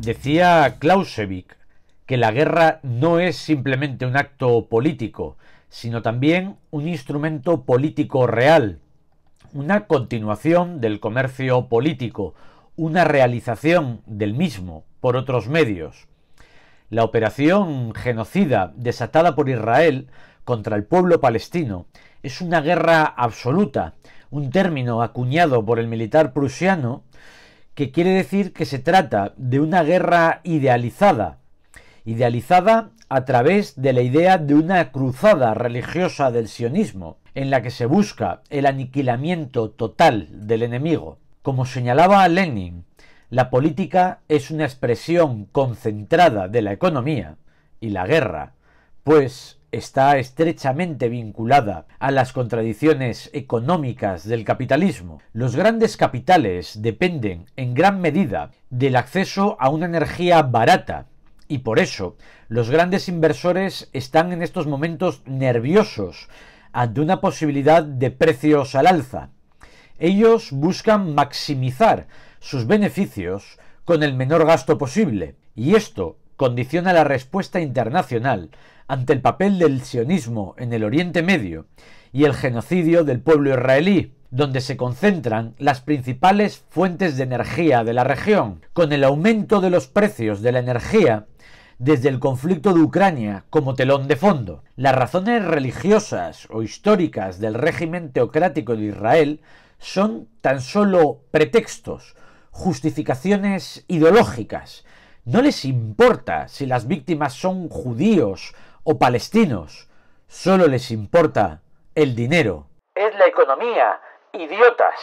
Decía Clausewitz que la guerra no es simplemente un acto político, sino también un instrumento político real, una continuación del comercio político, una realización del mismo por otros medios. La operación genocida desatada por Israel contra el pueblo palestino es una guerra absoluta, un término acuñado por el militar prusiano que quiere decir que se trata de una guerra idealizada, idealizada a través de la idea de una cruzada religiosa del sionismo, en la que se busca el aniquilamiento total del enemigo. Como señalaba Lenin, la política es una expresión concentrada de la economía y la guerra, pues está estrechamente vinculada a las contradicciones económicas del capitalismo. Los grandes capitales dependen en gran medida del acceso a una energía barata y por eso los grandes inversores están en estos momentos nerviosos ante una posibilidad de precios al alza. Ellos buscan maximizar sus beneficios con el menor gasto posible y esto condiciona la respuesta internacional ante el papel del sionismo en el Oriente Medio y el genocidio del pueblo israelí, donde se concentran las principales fuentes de energía de la región, con el aumento de los precios de la energía desde el conflicto de Ucrania como telón de fondo. Las razones religiosas o históricas del régimen teocrático de Israel son tan solo pretextos, justificaciones ideológicas, no les importa si las víctimas son judíos o palestinos, solo les importa el dinero. Es la economía, idiotas,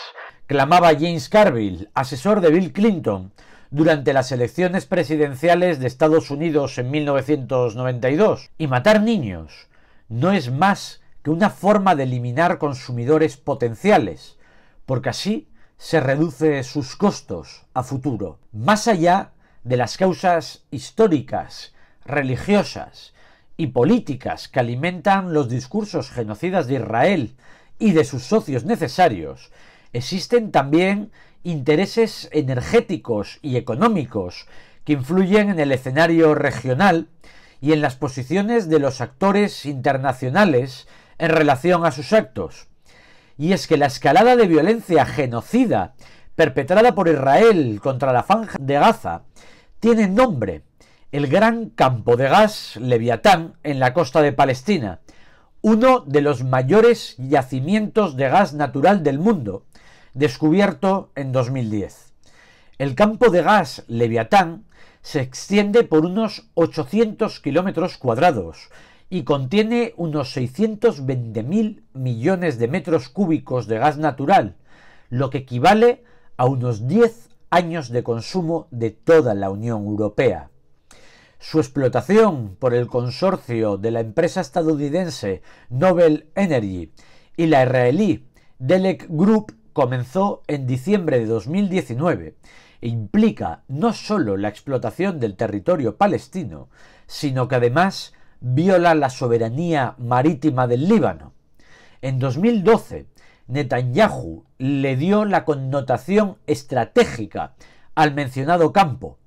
clamaba James Carville, asesor de Bill Clinton, durante las elecciones presidenciales de Estados Unidos en 1992. Y matar niños no es más que una forma de eliminar consumidores potenciales, porque así se reduce sus costos a futuro. Más allá de las causas históricas, religiosas y políticas que alimentan los discursos genocidas de Israel y de sus socios necesarios, existen también intereses energéticos y económicos que influyen en el escenario regional y en las posiciones de los actores internacionales en relación a sus actos. Y es que la escalada de violencia genocida perpetrada por Israel contra la franja de Gaza tiene nombre, el gran campo de gas Leviatán en la costa de Palestina, uno de los mayores yacimientos de gas natural del mundo, descubierto en 2010. El campo de gas Leviatán se extiende por unos 800 kilómetros cuadrados y contiene unos 620.000 millones de metros cúbicos de gas natural, lo que equivale a unos 10 años de consumo de toda la Unión Europea. Su explotación por el consorcio de la empresa estadounidense Nobel Energy y la israelí Delek Group comenzó en diciembre de 2019 e implica no solo la explotación del territorio palestino, sino que además viola la soberanía marítima del Líbano. En 2012, Netanyahu le dio la connotación estratégica al mencionado campo.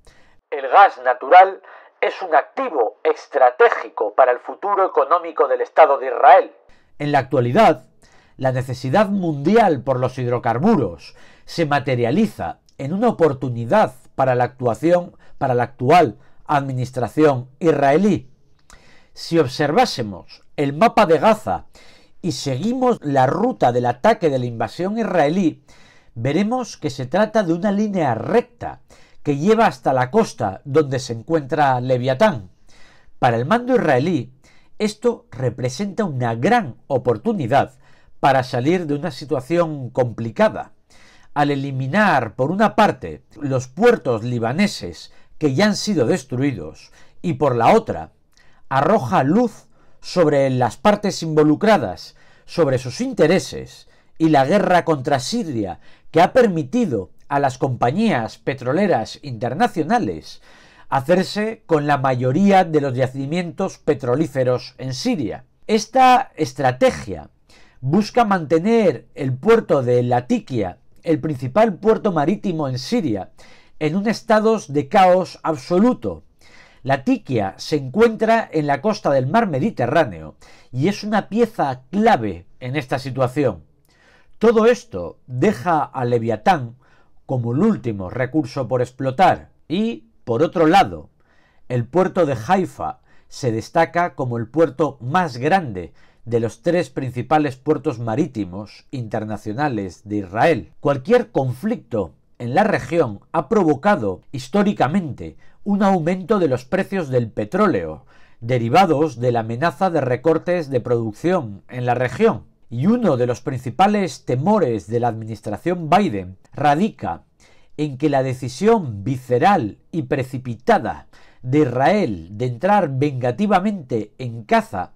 El gas natural es un activo estratégico para el futuro económico del Estado de Israel. En la actualidad, la necesidad mundial por los hidrocarburos se materializa en una oportunidad para la actuación para la actual administración israelí. Si observásemos el mapa de Gaza y seguimos la ruta del ataque de la invasión israelí, veremos que se trata de una línea recta que lleva hasta la costa donde se encuentra Leviatán. Para el mando israelí, esto representa una gran oportunidad para salir de una situación complicada. Al eliminar, por una parte, los puertos libaneses que ya han sido destruidos y por la otra, arroja luz sobre las partes involucradas sobre sus intereses y la guerra contra Siria, que ha permitido a las compañías petroleras internacionales hacerse con la mayoría de los yacimientos petrolíferos en Siria. Esta estrategia busca mantener el puerto de Latikia, el principal puerto marítimo en Siria, en un estado de caos absoluto, la tiquia se encuentra en la costa del mar Mediterráneo y es una pieza clave en esta situación. Todo esto deja a Leviatán como el último recurso por explotar y, por otro lado, el puerto de Haifa se destaca como el puerto más grande de los tres principales puertos marítimos internacionales de Israel. Cualquier conflicto en la región ha provocado históricamente un aumento de los precios del petróleo, derivados de la amenaza de recortes de producción en la región. Y uno de los principales temores de la administración Biden radica en que la decisión visceral y precipitada de Israel de entrar vengativamente en caza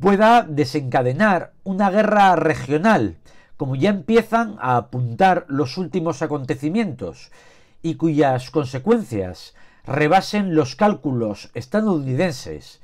pueda desencadenar una guerra regional como ya empiezan a apuntar los últimos acontecimientos y cuyas consecuencias rebasen los cálculos estadounidenses,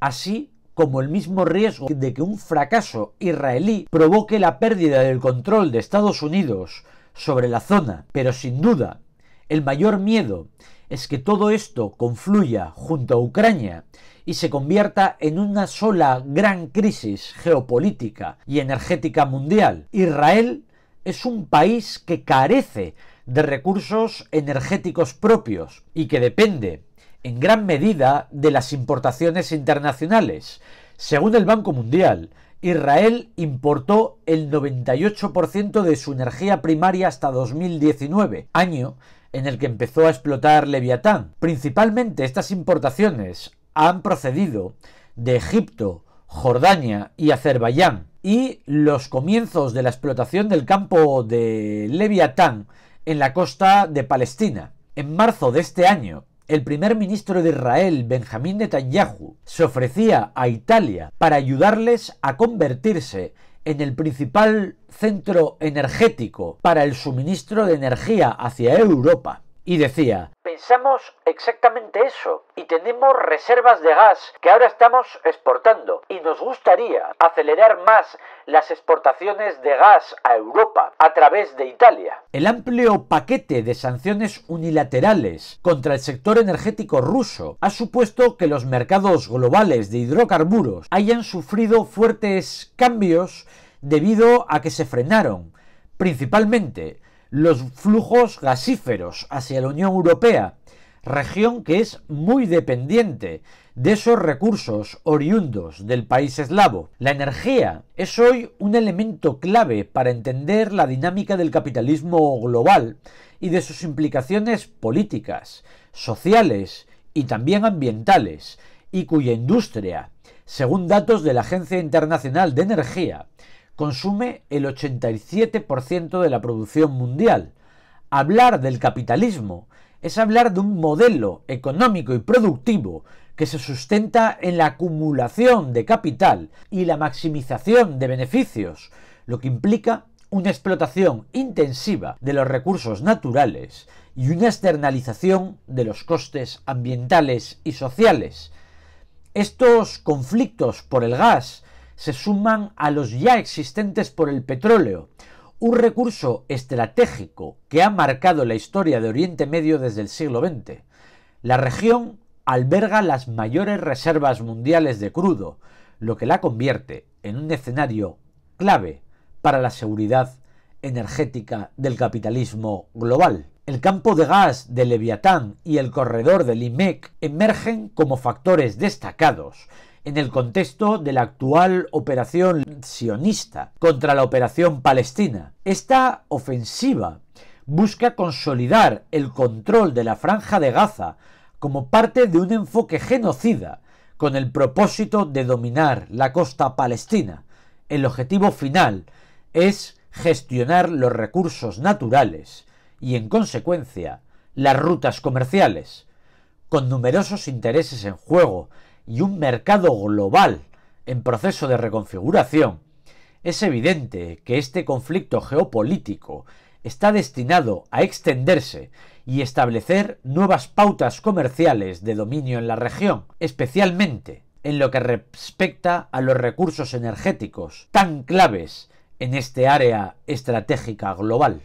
así como el mismo riesgo de que un fracaso israelí provoque la pérdida del control de Estados Unidos sobre la zona. Pero sin duda, el mayor miedo es que todo esto confluya junto a Ucrania y se convierta en una sola gran crisis geopolítica y energética mundial. Israel es un país que carece de recursos energéticos propios y que depende en gran medida de las importaciones internacionales. Según el Banco Mundial, Israel importó el 98% de su energía primaria hasta 2019, año en el que empezó a explotar Leviatán. Principalmente estas importaciones han procedido de Egipto, Jordania y Azerbaiyán, y los comienzos de la explotación del campo de Leviatán en la costa de Palestina. En marzo de este año, el primer ministro de Israel, Benjamín Netanyahu, se ofrecía a Italia para ayudarles a convertirse en el principal centro energético para el suministro de energía hacia Europa y decía, Pensamos exactamente eso y tenemos reservas de gas que ahora estamos exportando y nos gustaría acelerar más las exportaciones de gas a Europa a través de Italia. El amplio paquete de sanciones unilaterales contra el sector energético ruso ha supuesto que los mercados globales de hidrocarburos hayan sufrido fuertes cambios debido a que se frenaron principalmente los flujos gasíferos hacia la Unión Europea, región que es muy dependiente de esos recursos oriundos del país eslavo. La energía es hoy un elemento clave para entender la dinámica del capitalismo global y de sus implicaciones políticas, sociales y también ambientales, y cuya industria, según datos de la Agencia Internacional de Energía, consume el 87% de la producción mundial. Hablar del capitalismo es hablar de un modelo económico y productivo que se sustenta en la acumulación de capital y la maximización de beneficios, lo que implica una explotación intensiva de los recursos naturales y una externalización de los costes ambientales y sociales. Estos conflictos por el gas se suman a los ya existentes por el petróleo, un recurso estratégico que ha marcado la historia de Oriente Medio desde el siglo XX. La región alberga las mayores reservas mundiales de crudo, lo que la convierte en un escenario clave para la seguridad energética del capitalismo global. El campo de gas de Leviatán y el corredor del IMEC emergen como factores destacados en el contexto de la actual operación sionista contra la operación palestina. Esta ofensiva busca consolidar el control de la franja de Gaza como parte de un enfoque genocida con el propósito de dominar la costa palestina. El objetivo final es gestionar los recursos naturales y, en consecuencia, las rutas comerciales, con numerosos intereses en juego y un mercado global en proceso de reconfiguración, es evidente que este conflicto geopolítico está destinado a extenderse y establecer nuevas pautas comerciales de dominio en la región, especialmente en lo que respecta a los recursos energéticos, tan claves en este área estratégica global.